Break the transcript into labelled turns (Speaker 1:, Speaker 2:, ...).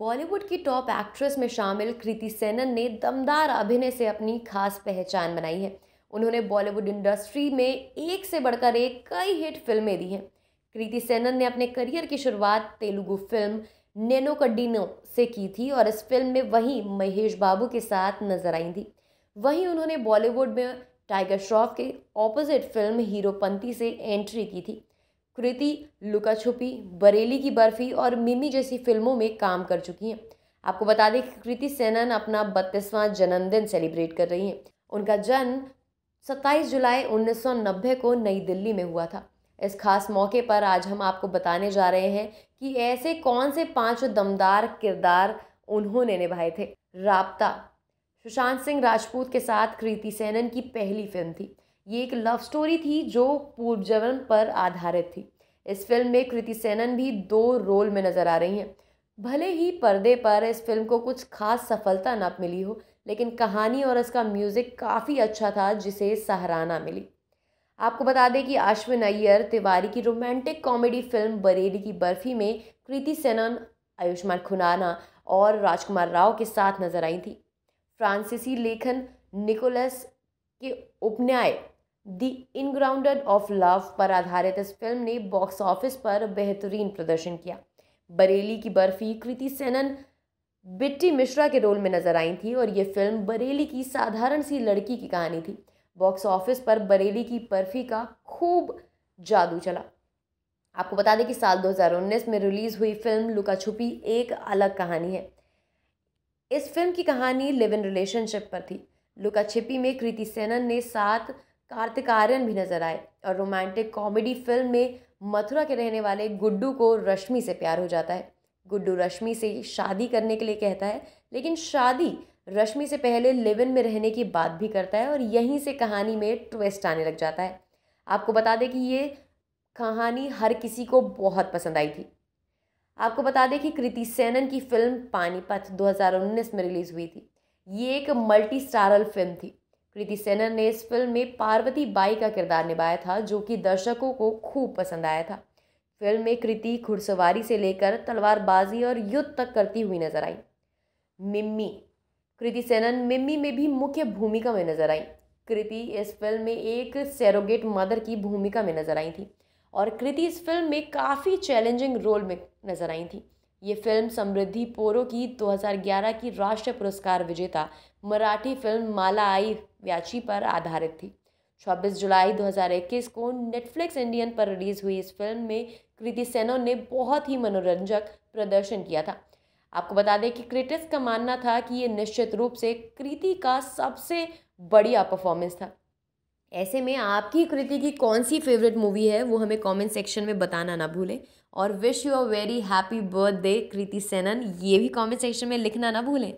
Speaker 1: बॉलीवुड की top actress में शामिल कृति सेनन ने दमदार अभिनय से अपनी खास पहचान बनाई है उन्होंने बॉलीवुड इंडस्ट्री में एक से बढ़कर एक कई हिट फिल्में दी हैं कृति सेनन ने अपने करियर की शुरुआत तेलुगु फिल्म नेनो कड्डीनो से की थी और इस फिल्म में वहीं महेश बाबू के साथ नजर आई थी वहीं उन्होंने बॉलीवुड में टाइगर श्रॉफ के ऑपोजिट फिल्म हीरोपंती से एंट्री की थी कृति लुका छुपी बरेली की बर्फ़ी और मिमी जैसी फिल्मों में काम कर चुकी हैं आपको बता दें कि कृति सेनन अपना बत्तीसवां जन्मदिन सेलिब्रेट कर रही हैं उनका जन्म सत्ताईस जुलाई नब्बे को नई दिल्ली में हुआ था इस खास मौके पर आज हम आपको बताने जा रहे हैं कि ऐसे कौन से पांच दमदार किरदार उन्होंने निभाए थे राबता सुशांत सिंह राजपूत के साथ कृति सेनन की पहली फिल्म थी ये एक लव स्टोरी थी जो पूर्व जन्म पर आधारित थी इस फिल्म में कृति सेनन भी दो रोल में नज़र आ रही हैं भले ही पर्दे पर इस फिल्म को कुछ खास सफलता ना मिली हो लेकिन कहानी और इसका म्यूज़िक काफ़ी अच्छा था जिसे सराहना मिली आपको बता दें कि अश्विन अय्यर तिवारी की रोमांटिक कॉमेडी फिल्म बरेली की बर्फ़ी में कृति सेनन आयुष्मान खुराना और राजकुमार राव के साथ नजर आई थी फ्रांसीसी लेखन निकोलस के उपन्याय दी इनग्राउंडेड ऑफ लव पर आधारित इस फिल्म ने बॉक्स ऑफिस पर बेहतरीन प्रदर्शन किया बरेली की बर्फी कृति सेनन बिट्टी मिश्रा के रोल में नजर आई थी और ये फिल्म बरेली की साधारण सी लड़की की कहानी थी बॉक्स ऑफिस पर बरेली की बर्फी का खूब जादू चला आपको बता दें कि साल 2019 में रिलीज़ हुई फिल्म लुका छुपी एक अलग कहानी है इस फिल्म की कहानी लिव इन रिलेशनशिप पर थी लुका छिपी में कृति सेनन ने सात कार्तिक आर्यन भी नजर आए और रोमांटिक कॉमेडी फिल्म में मथुरा के रहने वाले गुड्डू को रश्मि से प्यार हो जाता है गुड्डू रश्मि से शादी करने के लिए कहता है लेकिन शादी रश्मि से पहले लिविन में रहने की बात भी करता है और यहीं से कहानी में ट्विस्ट आने लग जाता है आपको बता दें कि ये कहानी हर किसी को बहुत पसंद आई थी आपको बता दें कि कृति सेनन की फिल्म पानीपत 2019 में रिलीज़ हुई थी ये एक मल्टी स्टारल फिल्म थी प्रीति सेनन ने इस फिल्म में पार्वती बाई का किरदार निभाया था जो कि दर्शकों को खूब पसंद आया था फिल्म में कृति घुड़सवारी से लेकर तलवारबाजी और युद्ध तक करती हुई नजर आई मिम्मी कृति सेनन मिम्मी में भी मुख्य भूमिका में नजर आई कृति इस फिल्म में एक सेरोगेट मदर की भूमिका में नजर आई थी और कृति इस फिल्म में काफ़ी चैलेंजिंग रोल में नजर आई थी ये फिल्म समृद्धि पोरो की 2011 की राष्ट्रीय पुरस्कार विजेता मराठी फिल्म माला आई व्याची पर आधारित थी 26 जुलाई 2021 को नेटफ्लिक्स इंडियन पर रिलीज़ हुई इस फिल्म में कृति सेनो ने बहुत ही मनोरंजक प्रदर्शन किया था आपको बता दें कि क्रिटिक्स का मानना था कि ये निश्चित रूप से कृति का सबसे बढ़िया परफॉर्मेंस था ऐसे में आपकी कृति की कौन सी फेवरेट मूवी है वो हमें कमेंट सेक्शन में बताना ना भूलें और wish you a very happy birthday Kriti Sanon ये भी कमेंट सेक्शन में लिखना ना भूलें